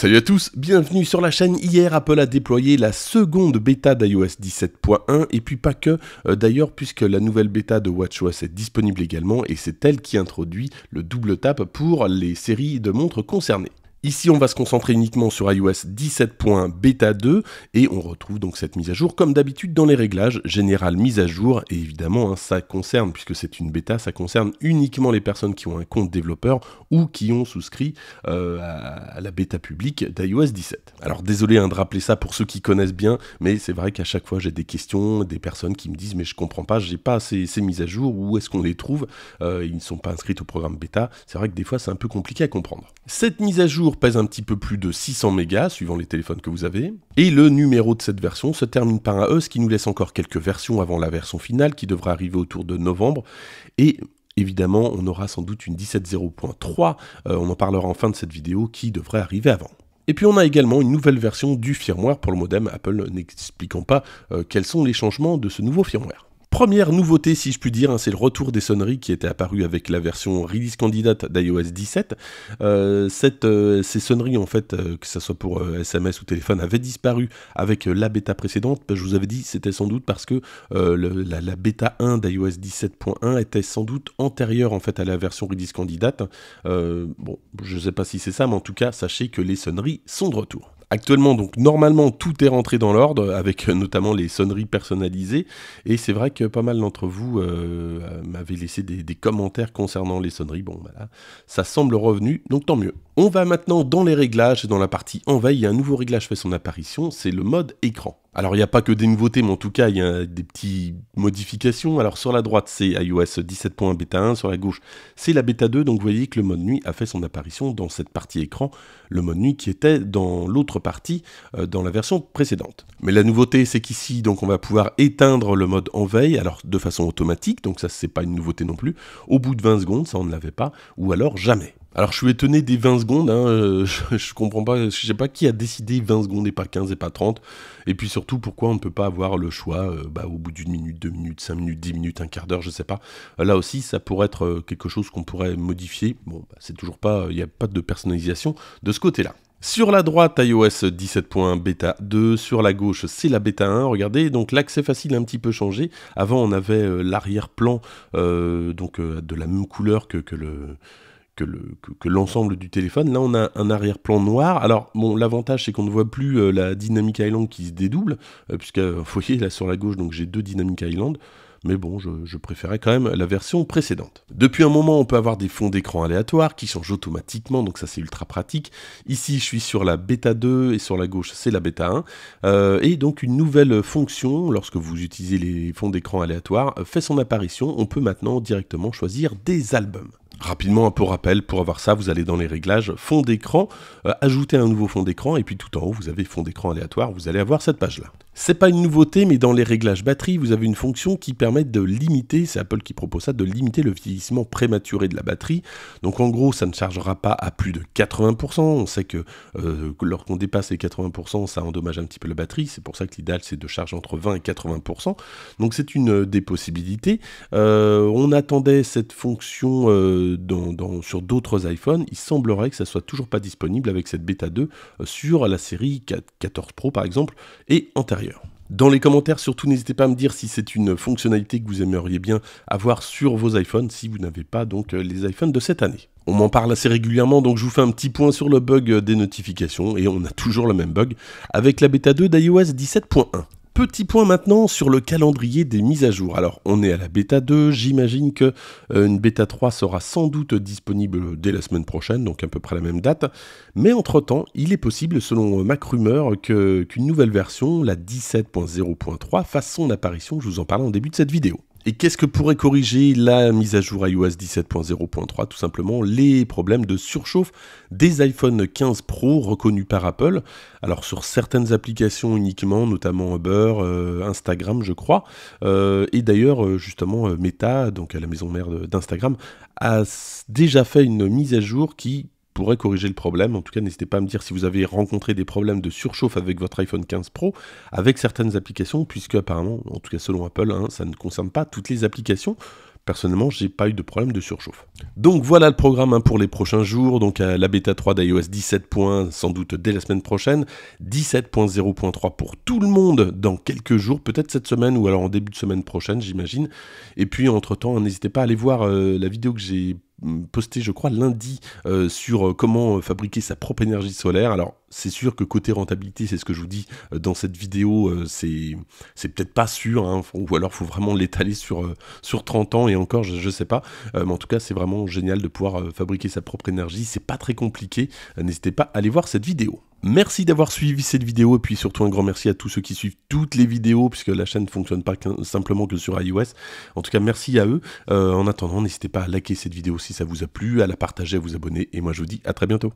Salut à tous, bienvenue sur la chaîne. Hier, Apple a déployé la seconde bêta d'iOS 17.1 et puis pas que, euh, d'ailleurs, puisque la nouvelle bêta de WatchOS est disponible également et c'est elle qui introduit le double tap pour les séries de montres concernées. Ici, on va se concentrer uniquement sur iOS 17beta 2 et on retrouve donc cette mise à jour comme d'habitude dans les réglages général mise à jour et évidemment hein, ça concerne puisque c'est une bêta, ça concerne uniquement les personnes qui ont un compte développeur ou qui ont souscrit euh, à la bêta publique d'iOS 17. Alors désolé hein, de rappeler ça pour ceux qui connaissent bien, mais c'est vrai qu'à chaque fois j'ai des questions, des personnes qui me disent mais je comprends pas, j'ai pas ces, ces, mises à jour, où est-ce qu'on les trouve euh, Ils ne sont pas inscrits au programme bêta. C'est vrai que des fois c'est un peu compliqué à comprendre. Cette mise à jour pèse un petit peu plus de 600 mégas, suivant les téléphones que vous avez. Et le numéro de cette version se termine par un E, ce qui nous laisse encore quelques versions avant la version finale, qui devra arriver autour de novembre. Et évidemment, on aura sans doute une 17.0.3, euh, on en parlera en fin de cette vidéo, qui devrait arriver avant. Et puis on a également une nouvelle version du firmware pour le modem, Apple n'expliquant pas euh, quels sont les changements de ce nouveau firmware première nouveauté, si je puis dire, hein, c'est le retour des sonneries qui étaient apparues avec la version release candidate d'iOS 17. Euh, cette, euh, ces sonneries, en fait, euh, que ce soit pour SMS ou téléphone, avaient disparu avec la bêta précédente. Ben, je vous avais dit, c'était sans doute parce que la, bêta 1 d'iOS 17.1 était sans doute antérieure en fait à la version release candidate. bon, je ne sais pas si c'est ça, mais en tout cas, sachez que les sonneries sont de retour. Actuellement, donc normalement, tout est rentré dans l'ordre, avec euh, notamment les sonneries personnalisées. Et c'est vrai que pas mal d'entre vous euh, m'avaient laissé des, commentaires concernant les sonneries. Bon, voilà, ça semble revenu, donc tant mieux. On va maintenant dans les réglages, dans la partie a un nouveau réglage fait son apparition, c'est le mode écran. Alors il n'y a pas que des nouveautés, mais en tout cas il y a des petites modifications. Alors sur la droite c'est iOS 17.1 bêta 1, sur la gauche c'est la bêta 2, donc vous voyez que le mode nuit a fait son apparition dans cette partie écran, le mode nuit qui était dans l'autre partie, euh, dans la version précédente. Mais la nouveauté c'est qu'ici donc on va pouvoir éteindre le mode en veille, alors de façon automatique, donc ça c'est pas une nouveauté non plus, au bout de 20 secondes, ça on ne l'avait pas, ou alors jamais. Alors je suis étonné des 20 secondes, hein, euh, je, ne comprends pas, je sais pas qui a décidé 20 secondes et pas 15 et pas 30, et puis surtout pourquoi on ne peut pas avoir le choix euh, bah, au bout d'une minute, deux minutes, cinq minutes, dix minutes, un quart d'heure, je sais pas. Euh, là aussi ça pourrait être quelque chose qu'on pourrait modifier, bon bah, c'est toujours pas, il n'y a pas de personnalisation de ce côté-là. Sur la droite, iOS 17.1 bêta 2. Sur la gauche, c'est la bêta 1. Regardez, donc l'accès facile a un petit peu changé. Avant, on avait l'arrière-plan donc de la même couleur que le que, l'ensemble du téléphone. Là, on a un arrière-plan noir. Alors, l'avantage, c'est qu'on ne voit plus euh, la Dynamic Island qui se dédouble, euh, puisque, euh, vous voyez, là, sur la gauche, donc j'ai deux Dynamic Island. Mais bon, je, préférais quand même la version précédente. Depuis un moment, on peut avoir des fonds d'écran aléatoires qui changent automatiquement, donc ça c'est ultra pratique. Ici, je suis sur la bêta 2 et sur la gauche, c'est la bêta 1. et donc une nouvelle fonction, lorsque vous utilisez les fonds d'écran aléatoires, fait son apparition. On peut maintenant directement choisir des albums. Rapidement, un peu rappel, pour avoir ça, vous allez dans les réglages, fond d'écran, Ajoutez euh, ajouter un nouveau fond d'écran, et puis tout en haut, vous avez fond d'écran aléatoire, vous allez avoir cette page-là. C'est pas une nouveauté, mais dans les réglages batterie, vous avez une fonction qui permet de limiter, c'est Apple qui propose ça, de limiter le vieillissement prématuré de la batterie. Donc en gros, ça ne chargera pas à plus de 80%. On sait que euh, lorsqu'on dépasse les 80%, ça endommage un petit peu la batterie. C'est pour ça que l'idéal, c'est de charger entre 20 et 80%. Donc c'est une euh, des possibilités. Euh, on attendait cette fonction sur d'autres iPhones. Il semblerait que ça soit toujours pas disponible avec cette bêta 2 sur la série 14 Pro par exemple et antérieure. Dans les commentaires, surtout, n'hésitez pas à me dire si c'est une fonctionnalité que vous aimeriez bien avoir sur vos iPhones, si vous n'avez pas donc euh, les iPhones de cette année. On m'en parle assez régulièrement, donc je vous fais un petit point sur le bug euh, des notifications, et on a toujours le même bug avec la bêta 2 d'iOS 17.1. Petit point maintenant sur le calendrier des mises à jour. Alors, on est à la bêta 2, j'imagine que euh, une bêta 3 sera sans doute disponible dès la semaine prochaine, donc à peu près la même date. Mais entre-temps, il est possible, selon euh, MacRumeur Rumeur, qu'une nouvelle version, la 17.0.3, fasse son apparition. Je vous en parlais en début de cette vidéo. Et qu'est-ce que pourrait corriger la mise à jour iOS 17.0.3 Tout simplement les problèmes de surchauffe des iPhone 15 Pro reconnus par Apple. Alors sur certaines applications uniquement, notamment Uber, euh, Instagram je crois. Euh, et d'ailleurs euh, justement Meta, donc à la maison mère d'Instagram, a déjà fait une mise à jour qui corriger le problème. En tout cas, n'hésitez pas à me dire si vous avez rencontré des problèmes de surchauffe avec votre iPhone 15 Pro, avec certaines applications, puisque apparemment, en tout cas selon Apple, hein, ça ne concerne pas toutes les applications. Personnellement, j'ai pas eu de problème de surchauffe. Donc voilà le programme hein, pour les prochains jours. Donc euh, la bêta 3 d'iOS 17.1, sans doute dès la semaine prochaine. 17.0.3 pour tout le monde dans quelques jours, peut-être cette semaine ou alors en début de semaine prochaine, j'imagine. Et puis entre-temps, n'hésitez pas à aller voir euh, la vidéo que j'ai posté, je crois, lundi euh, sur euh, comment euh, fabriquer sa propre énergie solaire. Alors, c'est sûr que côté rentabilité, c'est ce que je vous dis dans cette vidéo, c'est c'est peut-être pas sûr, hein. ou alors faut vraiment l'étaler sur, sur 30 ans, et encore, je sais pas. mais en tout cas, c'est vraiment génial de pouvoir fabriquer sa propre énergie. C'est pas très compliqué. N'hésitez pas à aller voir cette vidéo. Merci d'avoir suivi cette vidéo et puis surtout un grand merci à tous ceux qui suivent toutes les vidéos puisque la chaîne ne fonctionne pas simplement que sur iOS. En tout cas, merci à eux. Euh, en attendant, n'hésitez pas à liker cette vidéo si ça vous a plu, à la partager, à vous abonner et moi je vous dis à très bientôt.